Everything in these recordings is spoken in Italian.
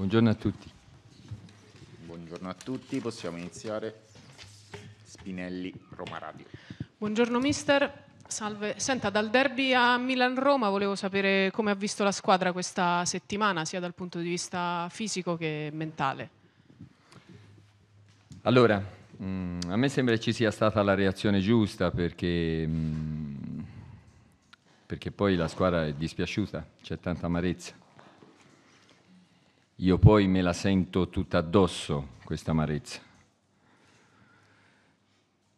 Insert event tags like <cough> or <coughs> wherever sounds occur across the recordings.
Buongiorno a tutti. Buongiorno a tutti, possiamo iniziare. Spinelli, Roma Radio. Buongiorno mister, salve. Senta, dal derby a Milan-Roma volevo sapere come ha visto la squadra questa settimana, sia dal punto di vista fisico che mentale. Allora, mm, a me sembra ci sia stata la reazione giusta perché, mm, perché poi la squadra è dispiaciuta, c'è tanta amarezza io poi me la sento tutta addosso, questa amarezza.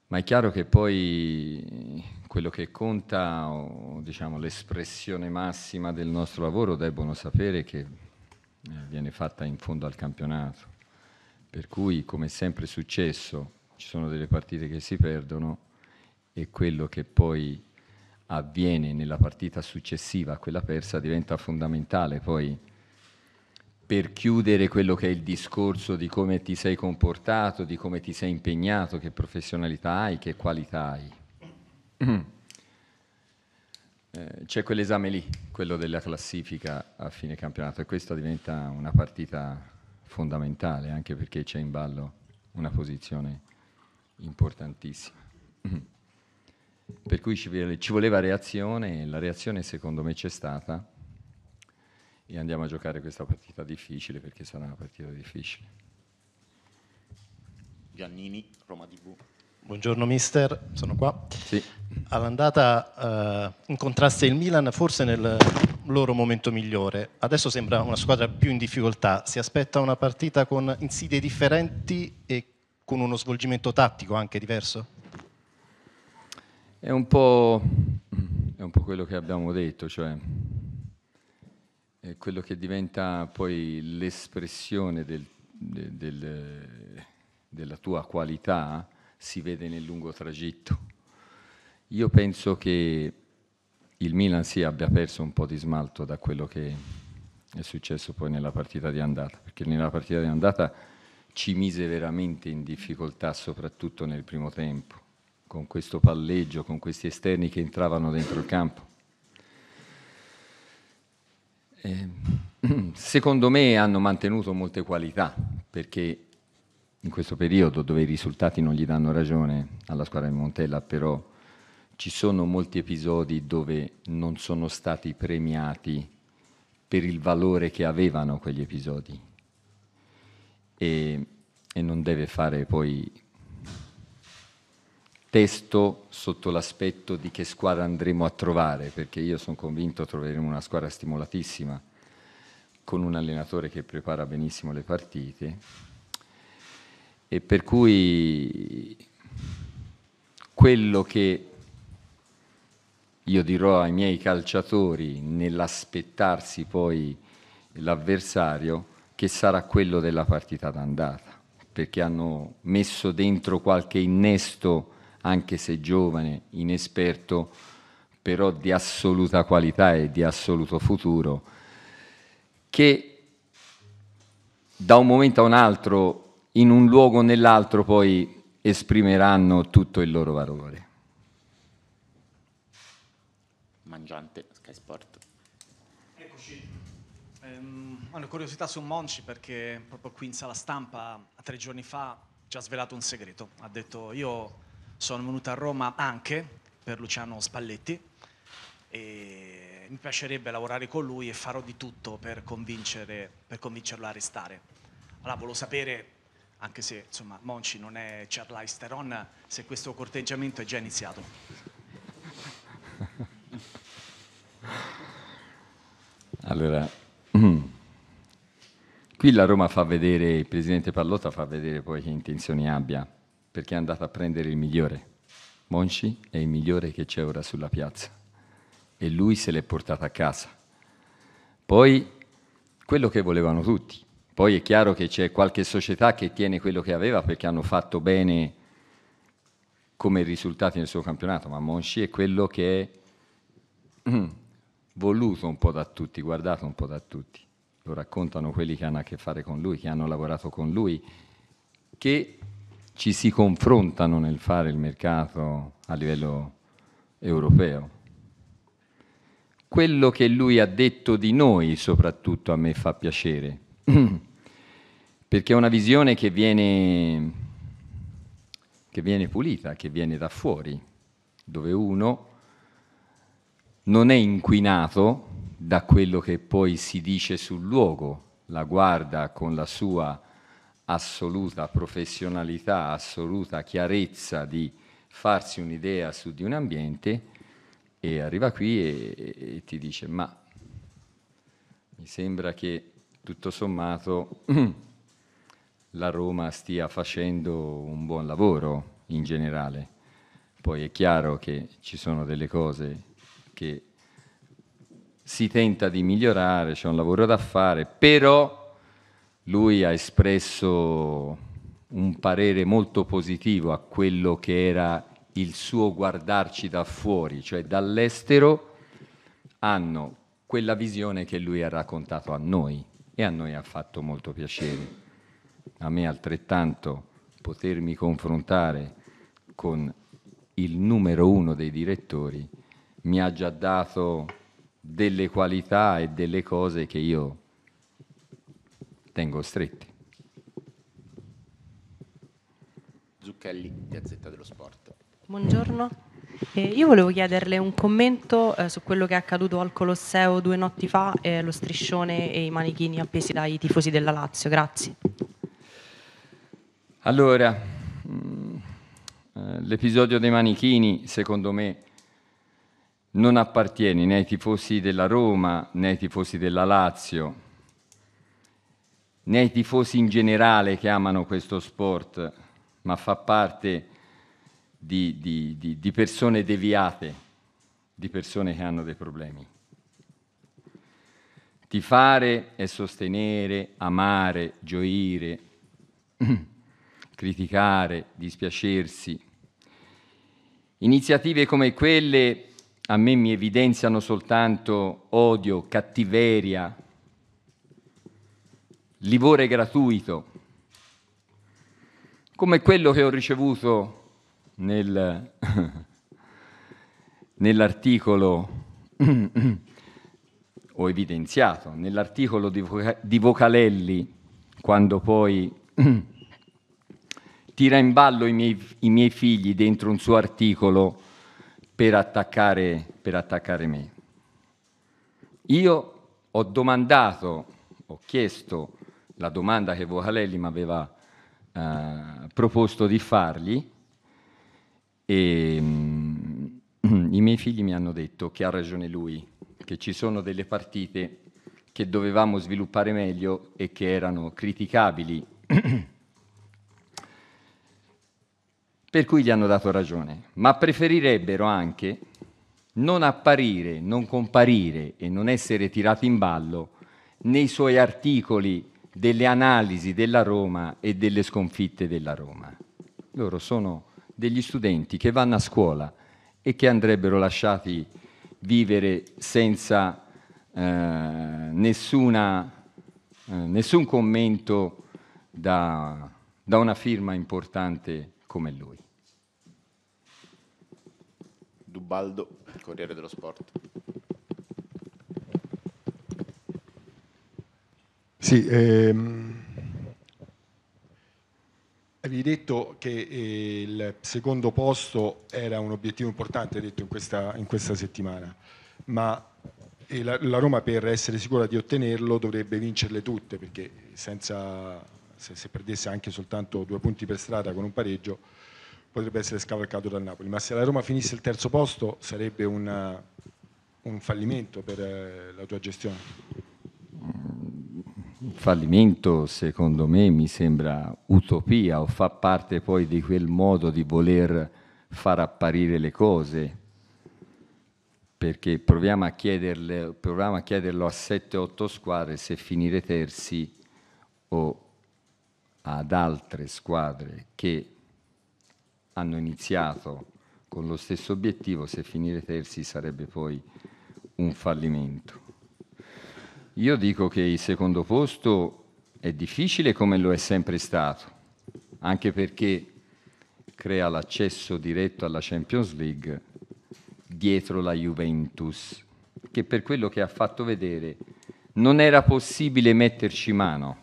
Ma è chiaro che poi quello che conta, o, diciamo, l'espressione massima del nostro lavoro, debbono sapere che eh, viene fatta in fondo al campionato. Per cui, come sempre è successo, ci sono delle partite che si perdono e quello che poi avviene nella partita successiva a quella persa diventa fondamentale poi per chiudere quello che è il discorso di come ti sei comportato, di come ti sei impegnato, che professionalità hai, che qualità hai. Mm. Eh, c'è quell'esame lì, quello della classifica a fine campionato e questa diventa una partita fondamentale anche perché c'è in ballo una posizione importantissima. Mm. Per cui ci voleva reazione e la reazione secondo me c'è stata e andiamo a giocare questa partita difficile perché sarà una partita difficile. Giannini, Roma TV. Buongiorno mister, sono qua. Sì. All'andata eh, incontraste il Milan forse nel loro momento migliore, adesso sembra una squadra più in difficoltà, si aspetta una partita con insidie differenti e con uno svolgimento tattico anche diverso? È un po', è un po quello che abbiamo detto, cioè eh, quello che diventa poi l'espressione del, del, della tua qualità si vede nel lungo tragitto. Io penso che il Milan sì abbia perso un po' di smalto da quello che è successo poi nella partita di andata, perché nella partita di andata ci mise veramente in difficoltà, soprattutto nel primo tempo, con questo palleggio, con questi esterni che entravano dentro il campo. Ehm, <clears throat> secondo me hanno mantenuto molte qualità, perché in questo periodo dove i risultati non gli danno ragione alla squadra di Montella, però ci sono molti episodi dove non sono stati premiati per il valore che avevano quegli episodi. E, e non deve fare poi testo sotto l'aspetto di che squadra andremo a trovare, perché io sono convinto troveremo una squadra stimolatissima con un allenatore che prepara benissimo le partite e per cui quello che io dirò ai miei calciatori nell'aspettarsi poi l'avversario che sarà quello della partita d'andata, perché hanno messo dentro qualche innesto anche se giovane, inesperto, però di assoluta qualità e di assoluto futuro, che da un momento a un altro, in un luogo o nell'altro, poi esprimeranno tutto il loro valore. Mangiante, Sky Sport. Eccoci. Um, ho una curiosità su Monci perché proprio qui in sala stampa, tre giorni fa, ci ha svelato un segreto. Ha detto io sono venuto a Roma anche per Luciano Spalletti e mi piacerebbe lavorare con lui e farò di tutto per, per convincerlo a restare. Allora, volevo sapere, anche se insomma, Monci non è Charlize Theron, se questo corteggiamento è già iniziato. <laughs> Allora, mm. qui la Roma fa vedere, il presidente Pallotta fa vedere poi che intenzioni abbia perché è andata a prendere il migliore. Monci è il migliore che c'è ora sulla piazza e lui se l'è portata a casa. Poi quello che volevano tutti. Poi è chiaro che c'è qualche società che tiene quello che aveva perché hanno fatto bene come risultati nel suo campionato, ma Monci è quello che è <clears throat> voluto un po' da tutti, guardato un po' da tutti. Lo raccontano quelli che hanno a che fare con lui, che hanno lavorato con lui, che ci si confrontano nel fare il mercato a livello europeo. Quello che lui ha detto di noi soprattutto a me fa piacere, <clears throat> perché è una visione che viene, che viene pulita, che viene da fuori, dove uno non è inquinato da quello che poi si dice sul luogo, la guarda con la sua assoluta professionalità, assoluta chiarezza di farsi un'idea su di un ambiente e arriva qui e, e, e ti dice ma mi sembra che tutto sommato <clears throat> la Roma stia facendo un buon lavoro in generale. Poi è chiaro che ci sono delle cose che si tenta di migliorare, c'è un lavoro da fare, però lui ha espresso un parere molto positivo a quello che era il suo guardarci da fuori, cioè dall'estero hanno quella visione che lui ha raccontato a noi e a noi ha fatto molto piacere. A me altrettanto potermi confrontare con il numero uno dei direttori mi ha già dato delle qualità e delle cose che io tengo stretti. Zucchelli, Gazzetta dello Sport. Buongiorno. Eh, io volevo chiederle un commento eh, su quello che è accaduto al Colosseo due notti fa, eh, lo striscione e i manichini appesi dai tifosi della Lazio. Grazie. Allora, mm, eh, l'episodio dei manichini, secondo me, non appartiene né ai tifosi della Roma né ai tifosi della Lazio né ai tifosi in generale che amano questo sport, ma fa parte di, di, di, di persone deviate, di persone che hanno dei problemi. Tifare è sostenere, amare, gioire, <clears throat> criticare, dispiacersi. Iniziative come quelle a me mi evidenziano soltanto odio, cattiveria, livore gratuito, come quello che ho ricevuto nel, <laughs> nell'articolo, <clears throat> ho evidenziato, nell'articolo di, di Vocalelli, quando poi <clears throat> tira in ballo i miei, i miei, figli dentro un suo articolo per attaccare, per attaccare me. Io ho domandato, ho chiesto la domanda che Vohalelli mi aveva eh, proposto di fargli e mh, mm, <clears throat> i miei figli mi hanno detto che ha ragione lui, che ci sono delle partite che dovevamo sviluppare meglio e che erano criticabili. <clears throat> per cui gli hanno dato ragione, ma preferirebbero anche non apparire, non comparire e non essere tirati in ballo nei suoi articoli delle analisi della Roma e delle sconfitte della Roma. Loro sono degli studenti che vanno a scuola e che andrebbero lasciati vivere senza eh, nessuna, eh, nessun commento da, da una firma importante come lui. Dubaldo, Corriere dello Sport. Sì, ehm, avevi detto che eh, il secondo posto era un obiettivo importante detto in questa, in questa settimana, ma eh, la, la, Roma per essere sicura di ottenerlo dovrebbe vincerle tutte, perché senza, se, se, perdesse anche soltanto due punti per strada con un pareggio potrebbe essere scavalcato dal Napoli, ma se la Roma finisse il terzo posto sarebbe una, un fallimento per eh, la tua gestione fallimento secondo me mi sembra utopia o fa parte poi di quel modo di voler far apparire le cose perché proviamo a, chiederle, proviamo a chiederlo a 7-8 squadre se finire terzi o ad altre squadre che hanno iniziato con lo stesso obiettivo se finire terzi sarebbe poi un fallimento. Io dico che il secondo posto è difficile come lo è sempre stato, anche perché crea l'accesso diretto alla Champions League dietro la Juventus, che per quello che ha fatto vedere non era possibile metterci mano.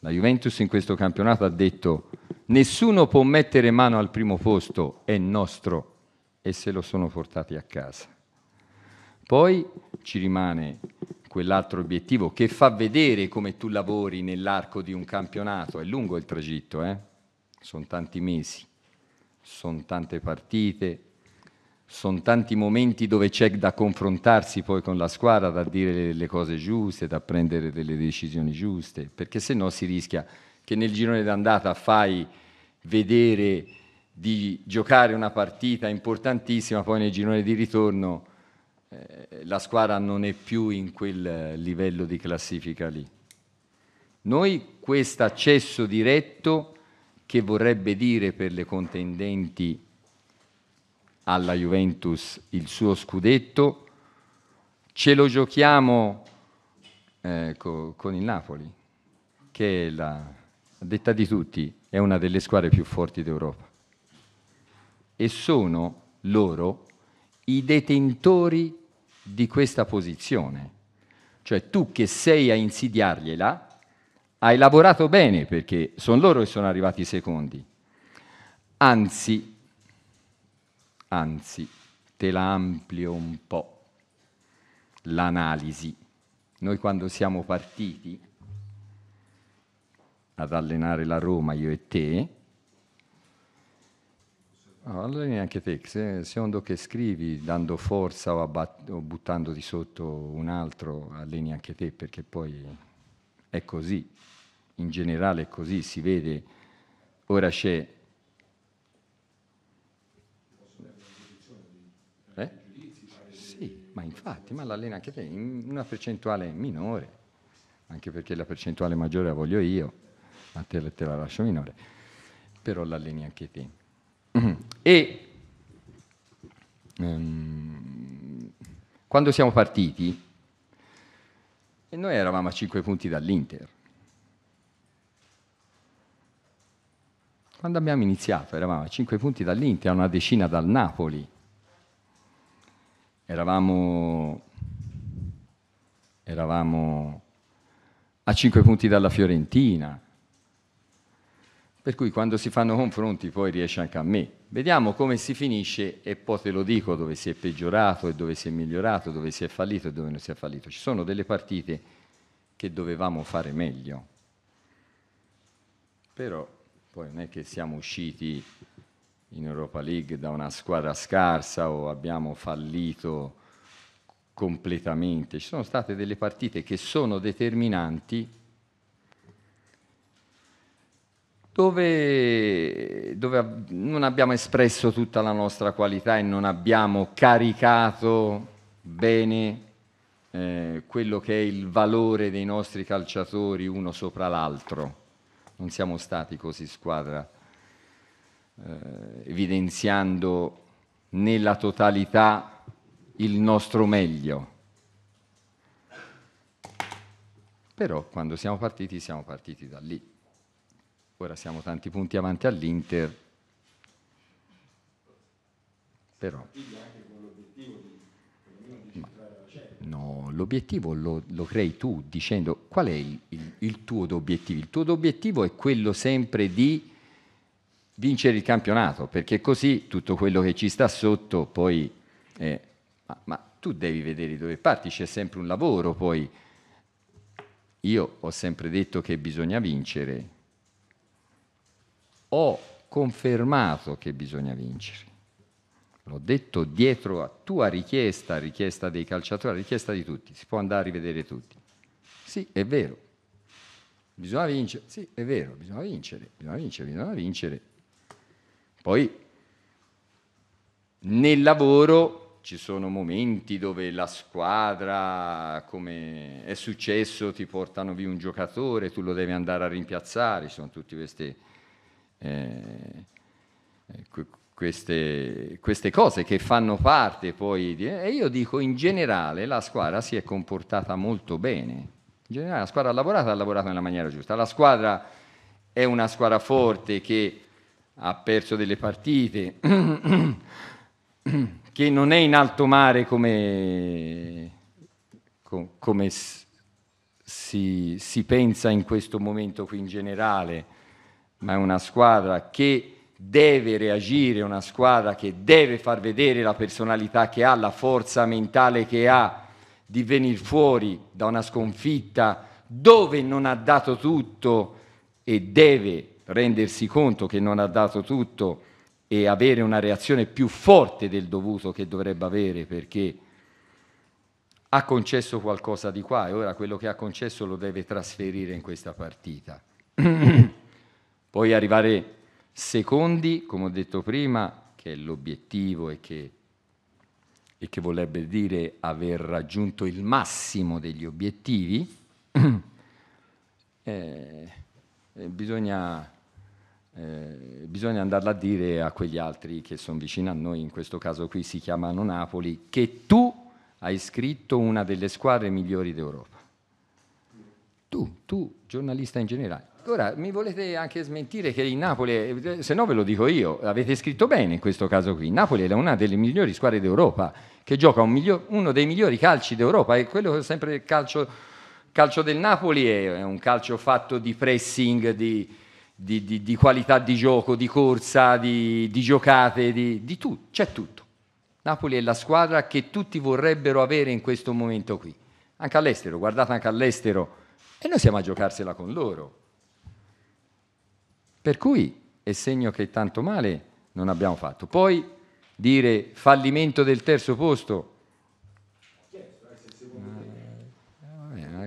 La Juventus in questo campionato ha detto nessuno può mettere mano al primo posto, è nostro e se lo sono portati a casa. Poi ci rimane quell'altro obiettivo che fa vedere come tu lavori nell'arco di un campionato. È lungo il tragitto, eh? sono tanti mesi, sono tante partite, sono tanti momenti dove c'è da confrontarsi poi con la squadra, da dire le cose giuste, da prendere delle decisioni giuste, perché se no si rischia che nel girone d'andata fai vedere di giocare una partita importantissima, poi nel girone di ritorno eh, la squadra non è più in quel eh, livello di classifica lì. Noi questo accesso diretto, che vorrebbe dire per le contendenti alla Juventus il suo scudetto, ce lo giochiamo eh, co con il Napoli, che è la, detta di tutti è una delle squadre più forti d'Europa. E sono loro i detentori di questa posizione. Cioè tu che sei a insidiargliela, hai lavorato bene perché sono loro che sono arrivati i secondi. Anzi, anzi, te la amplio un po' l'analisi. Noi quando siamo partiti ad allenare la Roma, io e te, No, ah, allora neanche te, se, secondo che scrivi dando forza o, abbat- o buttando di sotto un altro, alleni anche te, perché poi è così, in generale è così, si vede, ora c'è... Eh? Sì, ma infatti, ma l'alleni anche te, in una percentuale minore, anche perché la percentuale maggiore la voglio io, ma te, te la lascio minore, però l'alleni anche te. Mm-hmm. E um, quando siamo partiti, noi eravamo a 5 punti dall'Inter. Quando abbiamo iniziato eravamo a 5 punti dall'Inter, a una decina dal Napoli. Eravamo, eravamo a 5 punti dalla Fiorentina, per cui quando si fanno confronti poi riesce anche a me. Vediamo come si finisce e poi te lo dico dove si è peggiorato e dove si è migliorato, dove si è fallito e dove non si è fallito. Ci sono delle partite che dovevamo fare meglio. Però poi non è che siamo usciti in Europa League da una squadra scarsa o abbiamo fallito completamente. Ci sono state delle partite che sono determinanti dove, dove, non abbiamo espresso tutta la nostra qualità e non abbiamo caricato bene eh, quello che è il valore dei nostri calciatori uno sopra l'altro. Non siamo stati così squadra, eh, evidenziando nella totalità il nostro meglio. Però quando siamo partiti siamo partiti da lì. Ora siamo tanti punti avanti all'Inter, però... Ma, no, l'obiettivo lo, lo, crei tu dicendo qual è il, il, il tuo obiettivo. Il tuo obiettivo è quello sempre di vincere il campionato, perché così tutto quello che ci sta sotto poi... Eh, ma, ma, tu devi vedere dove parti, c'è sempre un lavoro poi. Io ho sempre detto che bisogna vincere, ho confermato che bisogna vincere. L'ho detto dietro a tua richiesta, richiesta dei calciatori, richiesta di tutti, si può andare a rivedere tutti. Sì, è vero. Bisogna vincere, sì, è vero, bisogna vincere, bisogna vincere, bisogna vincere. Poi nel lavoro ci sono momenti dove la squadra, come è successo, ti portano via un giocatore, tu lo devi andare a rimpiazzare, ci sono tutte queste eh, eh, queste, queste, cose che fanno parte poi di, e io dico in generale la squadra si è comportata molto bene in generale la squadra ha lavorato ha lavorato nella maniera giusta la squadra è una squadra forte che ha perso delle partite <coughs> che non è in alto mare come, come si, si pensa in questo momento qui in generale ma è una squadra che deve reagire, una squadra che deve far vedere la personalità che ha, la forza mentale che ha di venire fuori da una sconfitta dove non ha dato tutto e deve rendersi conto che non ha dato tutto e avere una reazione più forte del dovuto che dovrebbe avere perché ha concesso qualcosa di qua e ora quello che ha concesso lo deve trasferire in questa partita. <clears throat> Poi arrivare secondi, come ho detto prima, che è l'obiettivo e che, e che vorrebbe dire aver raggiunto il massimo degli obiettivi, <clears throat> eh, eh, bisogna, eh, bisogna andarla a dire a quegli altri che sono vicini a noi, in questo caso qui si chiamano Napoli, che tu hai scritto una delle squadre migliori d'Europa. Tu, tu, giornalista in generale. Ora, mi volete anche smentire che il Napoli, se no ve lo dico io, avete scritto bene in questo caso qui, Napoli è una delle migliori squadre d'Europa, che gioca un miglior, uno dei migliori calci d'Europa e quello è sempre il calcio, calcio del Napoli, è un calcio fatto di pressing, di, di, di, di qualità di gioco, di corsa, di, giocate, di tutto, c'è tutto. Napoli è la squadra che tutti vorrebbero avere in questo momento qui, anche all'estero, guardate anche all'estero, e noi siamo a giocarsela con loro. Per cui è segno che tanto male non abbiamo fatto. Poi dire fallimento del terzo posto. Eh,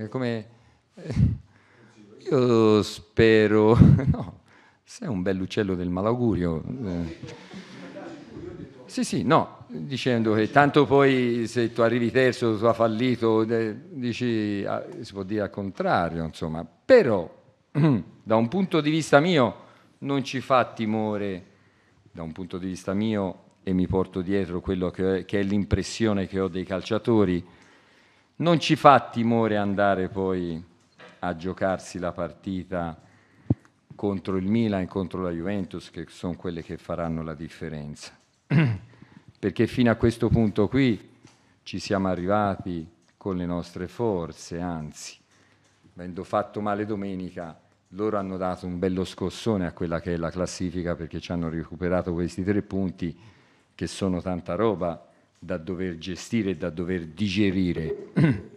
eh come... Eh, io spero... <laughs> No, sei un bell'uccello del malaugurio. Eh. Sì, sì, no, dicendo che tanto poi se tu arrivi terzo, tu hai fallito, dici, ah, si può dire al contrario, insomma. Però, <clears throat> da un punto di vista mio, non ci fa timore, da un punto di vista mio, e mi porto dietro quello che, che è l'impressione che ho dei calciatori, non ci fa timore andare poi a giocarsi la partita contro il Milan e contro la Juventus, che sono quelle che faranno la differenza. <clears throat> Perché fino a questo punto qui ci siamo arrivati con le nostre forze, anzi, avendo fatto male domenica, loro hanno dato un bello scossone a quella che è la classifica perché ci hanno recuperato questi tre punti che sono tanta roba da dover gestire e da dover digerire. <clears throat>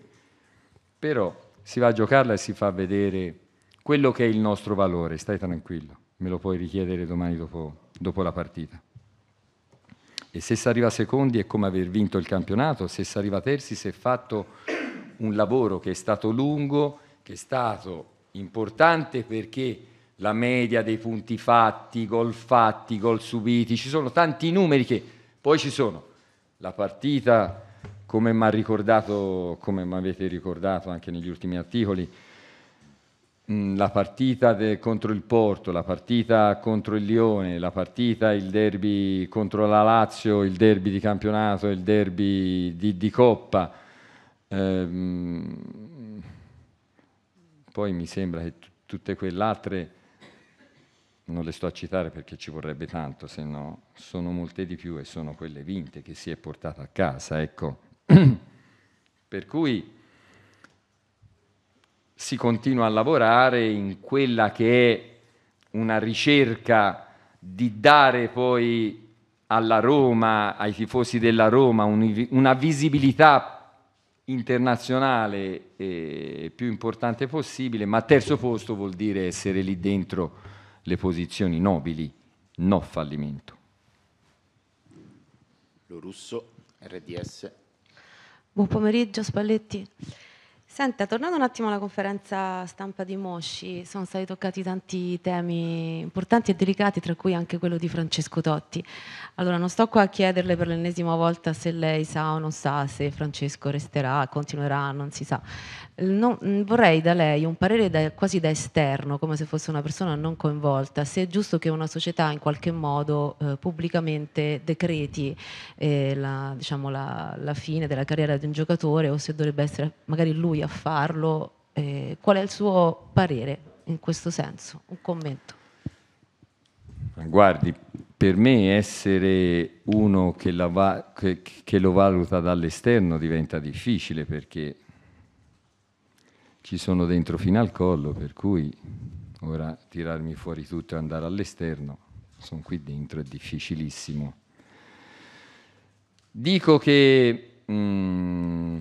Però si va a giocarla e si fa vedere quello che è il nostro valore, stai tranquillo, me lo puoi richiedere domani dopo, dopo la partita. E se si arriva secondi è come aver vinto il campionato, se si arriva terzi si è fatto un lavoro che è stato lungo, che è stato importante perché la media dei punti fatti, gol fatti, gol subiti, ci sono tanti numeri che poi ci sono. La partita, come mi ha ricordato, come mi avete ricordato anche negli ultimi articoli, mm, la partita de, contro il Porto, la partita contro il Lione, la partita, il derby contro la Lazio, il derby di campionato, il derby di, di Coppa. Ehm, poi mi sembra che t- tutte quelle altre, non le sto a citare perché ci vorrebbe tanto, se no sono molte di più e sono quelle vinte che si è portata a casa. Ecco. <clears throat> per cui si continua a lavorare in quella che è una ricerca di dare poi alla Roma, ai tifosi della Roma, una visibilità internazionale e più importante possibile, ma terzo posto vuol dire essere lì dentro le posizioni nobili, no fallimento. Lo russo, RDS. Buon pomeriggio Spalletti. Senta, tornando un attimo alla conferenza stampa di Mosci, sono stati toccati tanti temi importanti e delicati, tra cui anche quello di Francesco Totti. Allora, non sto qua a chiederle per l'ennesima volta se lei sa o non sa, se Francesco resterà, continuerà, non si sa. Non, mm, vorrei da lei un parere da, quasi da esterno, come se fosse una persona non coinvolta, se è giusto che una società in qualche modo eh, pubblicamente decreti eh, la, diciamo, la, la, fine della carriera di un giocatore o se dovrebbe essere magari lui a farlo. Eh, qual è il suo parere in questo senso? Un commento. Guardi, per me essere uno che, va, che, che lo valuta dall'esterno diventa difficile perché ci sono dentro fino al collo, per cui ora tirarmi fuori tutto e andare all'esterno, sono qui dentro, è difficilissimo. Dico che mh, mm,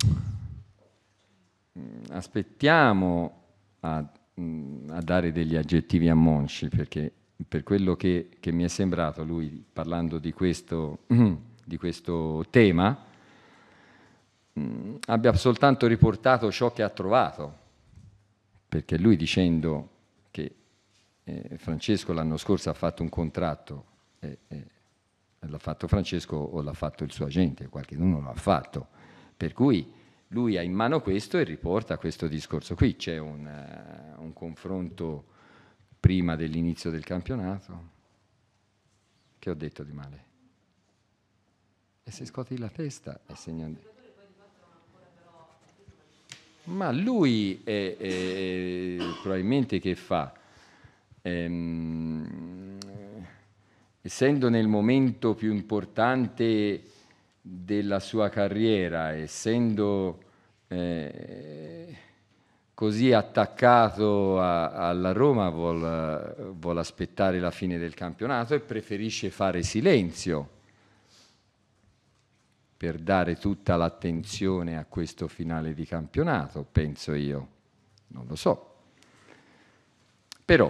aspettiamo a, mh, mm, a, dare degli aggettivi a Monci, perché per quello che, che mi è sembrato, lui parlando di questo, <clears throat> di questo tema, mh, mm, abbia soltanto riportato ciò che ha trovato perché lui dicendo che eh, Francesco l'anno scorso ha fatto un contratto, eh, eh, l'ha fatto Francesco o l'ha fatto il suo agente, qualcuno lo ha fatto, per cui lui ha in mano questo e riporta questo discorso qui, c'è un, uh, un confronto prima dell'inizio del campionato, che ho detto di male? E se scoti la testa è segnando ma lui è, è, probabilmente che fa? Ehm, essendo nel momento più importante della sua carriera, essendo eh, così attaccato a, alla Roma, vuole aspettare la fine del campionato e preferisce fare silenzio per dare tutta l'attenzione a questo finale di campionato, penso io, non lo so. Però,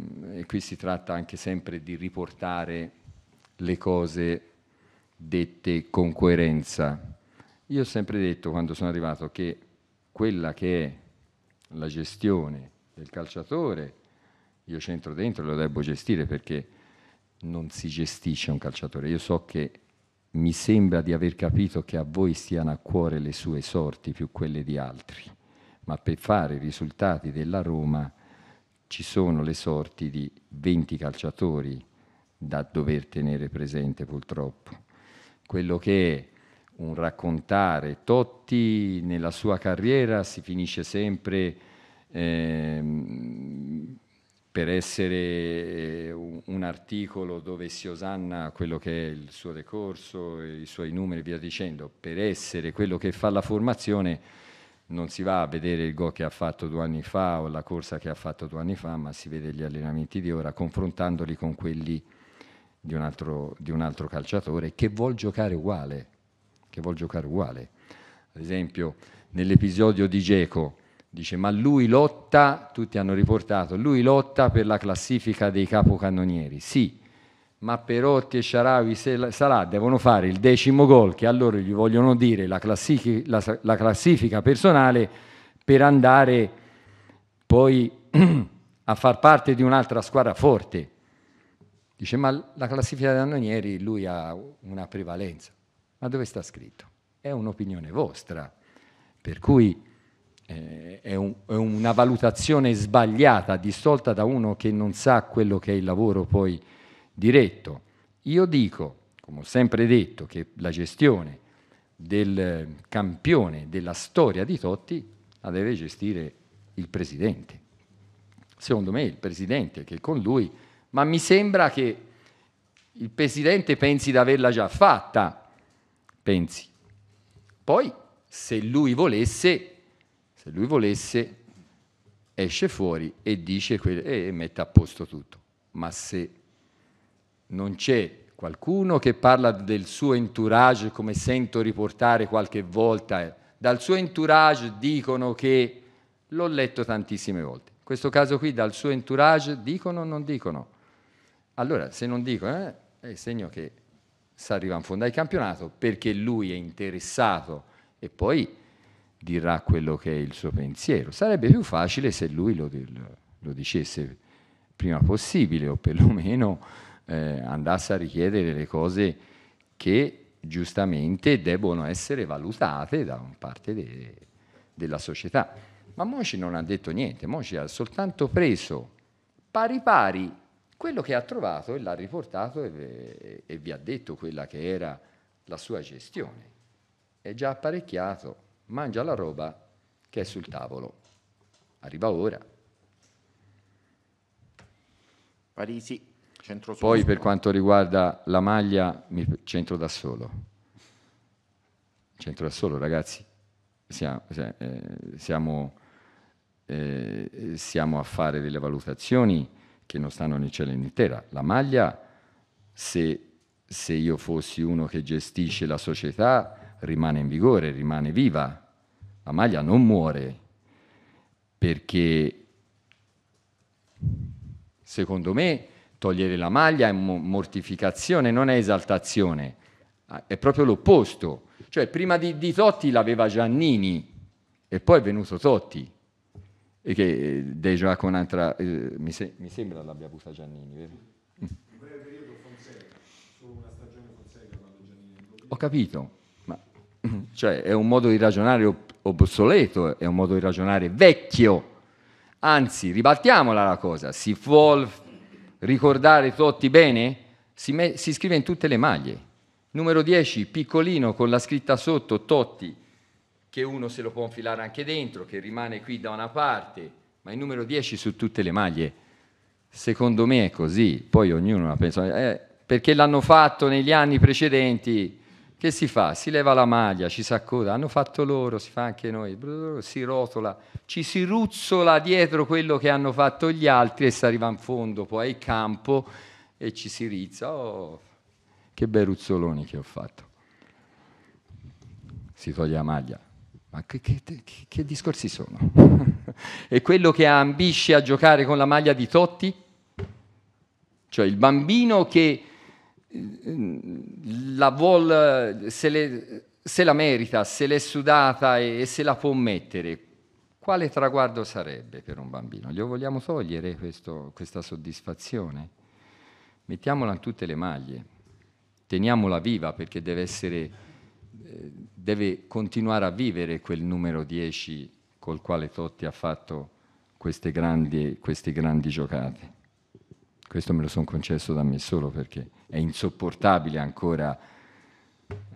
mm, e qui si tratta anche sempre di riportare le cose dette con coerenza, io ho sempre detto quando sono arrivato che quella che è la gestione del calciatore, io centro dentro lo devo gestire perché non si gestisce un calciatore. Io so che mi sembra di aver capito che a voi stiano a cuore le sue sorti più quelle di altri, ma per fare i risultati della Roma ci sono le sorti di 20 calciatori da dover tenere presente purtroppo. Quello che è un raccontare, Totti nella sua carriera si finisce sempre eh, per essere eh, un articolo dove si osanna quello che è il suo decorso, i suoi numeri e via dicendo, per essere quello che fa la formazione non si va a vedere il gol che ha fatto due anni fa o la corsa che ha fatto due anni fa, ma si vede gli allenamenti di ora confrontandoli con quelli di un altro, di un altro calciatore che vuol giocare uguale, che vuol giocare uguale. Ad esempio nell'episodio di Geco, Dice, ma lui lotta, tutti hanno riportato, lui lotta per la classifica dei capocannonieri. Sì, ma Perotti e Sharawi Salah devono fare il decimo gol, che a loro gli vogliono dire la, classifica, la, la classifica personale, per andare poi <clears throat> a far parte di un'altra squadra forte. Dice, ma la classifica dei cannonieri lui ha una prevalenza. Ma dove sta scritto? È un'opinione vostra. Per cui eh, è, un, è, una valutazione sbagliata, distolta da uno che non sa quello che è il lavoro poi diretto. Io dico, come ho sempre detto, che la gestione del campione della storia di Totti la deve gestire il presidente. Secondo me il presidente che è con lui, ma mi sembra che il presidente pensi di averla già fatta, pensi. Poi se lui volesse se lui volesse, esce fuori e dice e mette a posto tutto. Ma se non c'è qualcuno che parla del suo entourage, come sento riportare qualche volta, eh, dal suo entourage dicono che, l'ho letto tantissime volte, in questo caso qui dal suo entourage dicono o non dicono. Allora, se non dicono, eh, è segno che si arriva in fondo al campionato perché lui è interessato e poi dirà quello che è il suo pensiero. Sarebbe più facile se lui lo, lo dicesse prima possibile o perlomeno eh, andasse a richiedere le cose che giustamente devono essere valutate da parte de, della società. Ma Moci non ha detto niente, Moci ha soltanto preso pari pari quello che ha trovato e l'ha riportato e, e vi ha detto quella che era la sua gestione. È già apparecchiato mangia la roba che è sul tavolo. Arriva ora. Parisi, centro sud. Poi per quanto riguarda la maglia, mi centro da solo. Centro da solo, ragazzi. Siamo, eh, siamo, eh, siamo a fare delle valutazioni che non stanno né cielo né terra. La maglia, se, se io fossi uno che gestisce la società, rimane in vigore, rimane viva, la maglia non muore, perché secondo me togliere la maglia è mortificazione, non è esaltazione, è proprio l'opposto. Cioè prima di, di Totti l'aveva Giannini e poi è venuto Totti, e che eh, Deja con un'altra, eh, mi, se, mi, sembra l'abbia avuta Giannini, vero? In breve periodo Fonseca, solo una stagione Fonseca quando Giannini... Ho capito, <laughs> cioè è un modo di ragionare obsoleto, è un modo di ragionare vecchio. Anzi, ribattiamola la cosa, si vuole ricordare Totti bene? Si, me- si scrive in tutte le maglie. Numero 10, piccolino, con la scritta sotto Totti, che uno se lo può infilare anche dentro, che rimane qui da una parte, ma il numero 10 su tutte le maglie. Secondo me è così, poi ognuno la pensa, eh, perché l'hanno fatto negli anni precedenti, che si fa? Si leva la maglia, ci si accoda, hanno fatto loro, si fa anche noi, si rotola, ci si ruzzola dietro quello che hanno fatto gli altri e si arriva in fondo, poi al campo e ci si rizza. Oh, che bei ruzzoloni che ho fatto. Si toglie la maglia. Ma che, che, che, che discorsi sono? <laughs> e quello che ambisce a giocare con la maglia di Totti? Cioè il bambino che la vuol, se, le, se, la merita, se l'è sudata e, e se la può mettere, quale traguardo sarebbe per un bambino? Glielo vogliamo togliere questo, questa soddisfazione? Mettiamola in tutte le maglie, teniamola viva perché deve, essere, eh, deve continuare a vivere quel numero 10 col quale Totti ha fatto queste grandi, queste grandi giocate. Questo me lo sono concesso da me solo perché è insopportabile ancora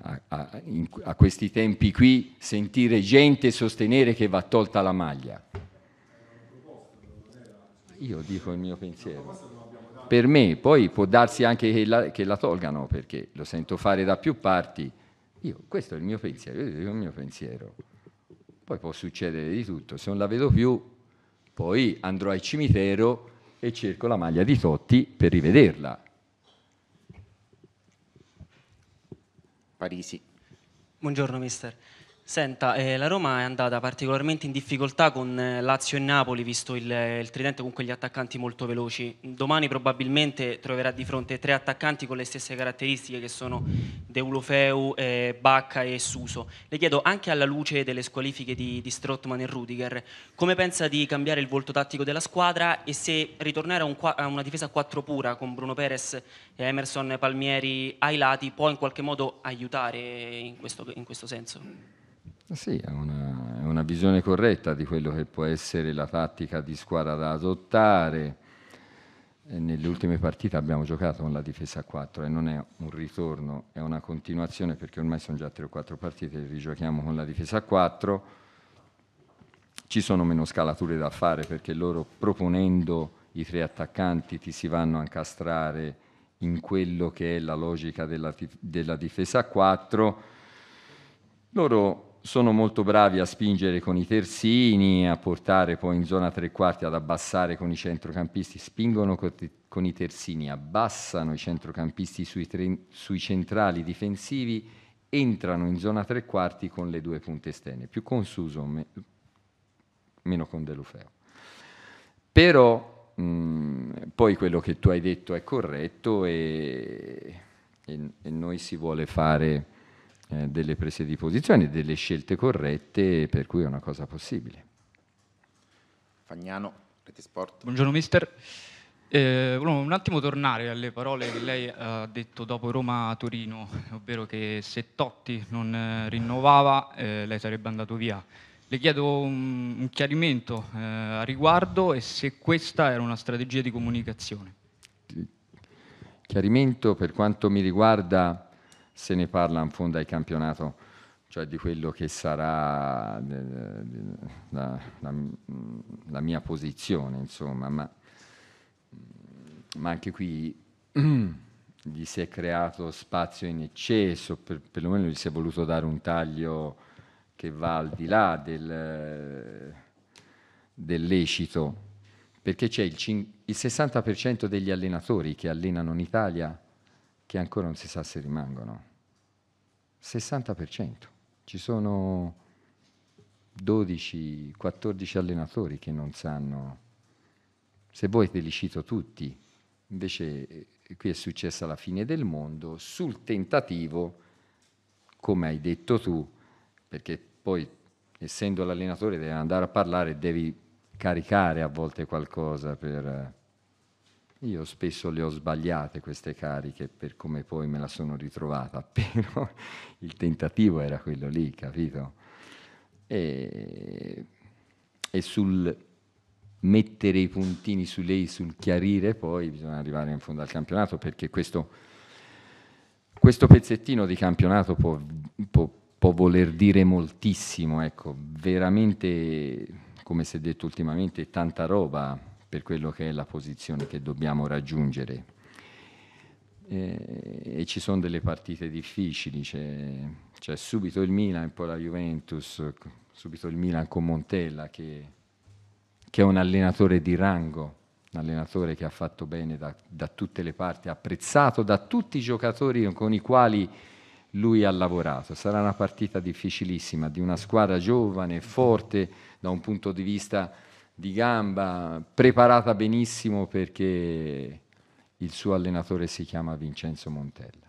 a, a, in, a questi tempi qui sentire gente sostenere che va tolta la maglia. Io dico il mio pensiero per me, poi può darsi anche che la, che la, tolgano perché lo sento fare da più parti. Io, questo è il mio pensiero, io dico il mio pensiero. Poi può succedere di tutto, se non la vedo più, poi andrò al cimitero e cerco la maglia di Totti per rivederla. Parisi. Buongiorno mister. Senta, eh, la Roma è andata particolarmente in difficoltà con eh, Lazio e Napoli, visto il, eh, il tridente con quegli attaccanti molto veloci. Domani probabilmente troverà di fronte tre attaccanti con le stesse caratteristiche che sono Deulofeu, eh, Bacca e Suso. Le chiedo, anche alla luce delle squalifiche di, di Strottman e Rudiger, come pensa di cambiare il volto tattico della squadra e se ritornare a, un, a una difesa a quattro pura con Bruno Perez e Emerson Palmieri ai lati può in qualche modo aiutare in questo, in questo senso? Sì, è una, è una, visione corretta di quello che può essere la tattica di squadra da adottare. E nelle ultime partite abbiamo giocato con la difesa a 4 e non è un ritorno, è una continuazione perché ormai sono già 3 o 4 partite che rigiochiamo con la difesa a 4. Ci sono meno scalature da fare perché loro proponendo i tre attaccanti ti si vanno a incastrare in quello che è la logica della, della difesa a 4. Loro sono molto bravi a spingere con i terzini, a portare poi in zona tre quarti, ad abbassare con i centrocampisti, spingono con i terzini, abbassano i centrocampisti sui, tre, sui centrali difensivi, entrano in zona tre quarti con le due punte esterne, più con Suso, me, meno con De Lufeo. Però mh, poi quello che tu hai detto è corretto e, e, e noi si vuole fare eh, delle prese di posizione, delle scelte corrette, per cui è una cosa possibile. Fagnano, Rete Sport. Buongiorno mister. Eh, volevo un attimo tornare alle parole che lei ha detto dopo Roma-Torino, ovvero che se Totti non eh, rinnovava eh, lei sarebbe andato via. Le chiedo un, un chiarimento eh, a riguardo e se questa era una strategia di comunicazione. Chiarimento per quanto mi riguarda se ne parla in fondo al campionato, cioè di quello che sarà eh, la, la, la mia posizione, insomma, ma, ma anche qui <clears throat> gli si è creato spazio in eccesso, per, perlomeno gli si è voluto dare un taglio che va al di là del, del lecito, perché c'è il, il 60% degli allenatori che allenano in Italia che ancora non si sa se rimangono. 60%. Ci sono 12-14 allenatori che non sanno. Se voi te li cito tutti, invece eh, qui è successa la fine del mondo sul tentativo, come hai detto tu, perché poi essendo l'allenatore devi andare a parlare, devi caricare a volte qualcosa per eh, io spesso le ho sbagliate queste cariche per come poi me la sono ritrovata, <laughs> però il tentativo era quello lì, capito? E, e sul mettere i puntini su lei, sul chiarire, poi bisogna arrivare in fondo al campionato perché questo, questo pezzettino di campionato può, può, può voler dire moltissimo, ecco, veramente, come si è detto ultimamente, tanta roba per quello che è la posizione che dobbiamo raggiungere. E, e ci sono delle partite difficili, c'è, subito il Milan e poi la Juventus, subito il Milan con Montella che, che è un allenatore di rango, un allenatore che ha fatto bene da, da, tutte le parti, apprezzato da tutti i giocatori con i quali lui ha lavorato. Sarà una partita difficilissima di una squadra giovane, forte da un punto di vista di gamba, preparata benissimo perché il suo allenatore si chiama Vincenzo Montella.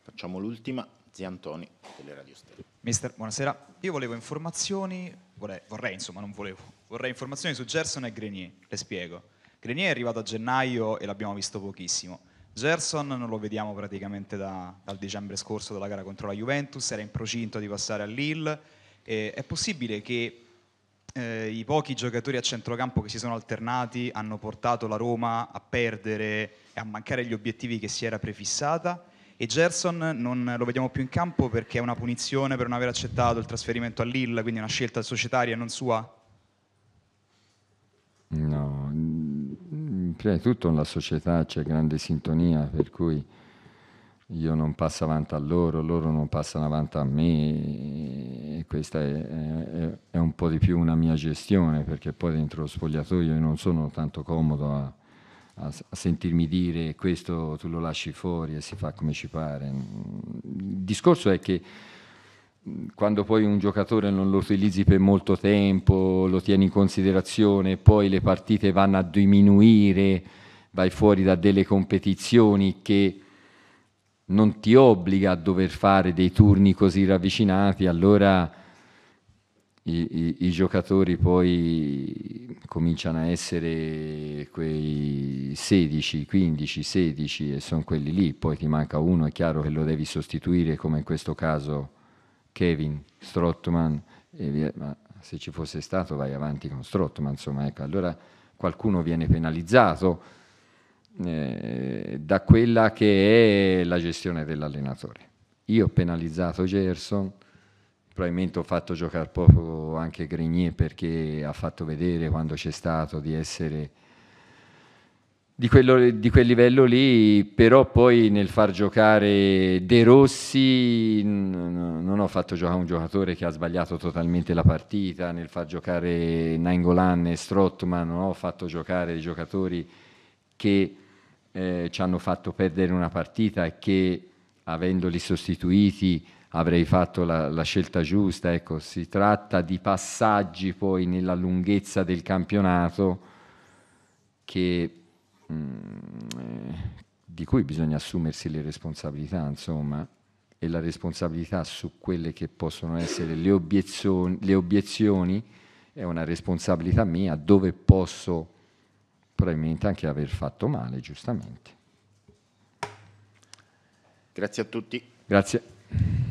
Facciamo l'ultima, zia Antoni, delle Radio Stelle. Mister, buonasera. Io volevo informazioni, vorrei, vorrei, insomma, non volevo, vorrei informazioni su Gerson e Grenier, le spiego. Grenier è arrivato a gennaio e l'abbiamo visto pochissimo. Gerson non lo vediamo praticamente da, dal dicembre scorso dalla gara contro la Juventus, era in procinto di passare a Lille. Eh, è possibile che eh, i pochi giocatori a centrocampo che si sono alternati hanno portato la Roma a perdere e a mancare gli obiettivi che si era prefissata e Gerson non lo vediamo più in campo perché è una punizione per non aver accettato il trasferimento a Lille, quindi una scelta societaria non sua? No, mm, prima di tutto nella società c'è grande sintonia per cui io non passo avanti a loro, loro non passano avanti a me, e questa è, è, è, un po' di più una mia gestione, perché poi dentro lo spogliatoio io non sono tanto comodo a, a, a, sentirmi dire questo tu lo lasci fuori e si fa come ci pare. Mm, il discorso è che mm, quando poi un giocatore non lo utilizzi per molto tempo, lo tieni in considerazione, poi le partite vanno a diminuire, vai fuori da delle competizioni che non ti obbliga a dover fare dei turni così ravvicinati, allora i, i, i giocatori poi cominciano a essere quei 16, 15, 16 e sono quelli lì, poi ti manca uno, è chiaro che lo devi sostituire come in questo caso Kevin Strottman, via, ma se ci fosse stato vai avanti con Strottman, insomma ecco, allora qualcuno viene penalizzato eh, da quella che è la gestione dell'allenatore. Io ho penalizzato Gerson, probabilmente ho fatto giocare poco anche Grignier perché ha fatto vedere quando c'è stato di essere di, quello, di, quel livello lì, però poi nel far giocare De Rossi non ho fatto giocare un giocatore che ha sbagliato totalmente la partita, nel far giocare Nangolan e Strottman non ho fatto giocare giocatori che eh, ci hanno fatto perdere una partita e che avendoli sostituiti avrei fatto la, la scelta giusta. Ecco, si tratta di passaggi poi nella lunghezza del campionato che, mh, mm, eh, di cui bisogna assumersi le responsabilità, insomma, e la responsabilità su quelle che possono essere le obiezioni, le obiezioni è una responsabilità mia, dove posso probabilmente anche aver fatto male, giustamente. Grazie a tutti. Grazie.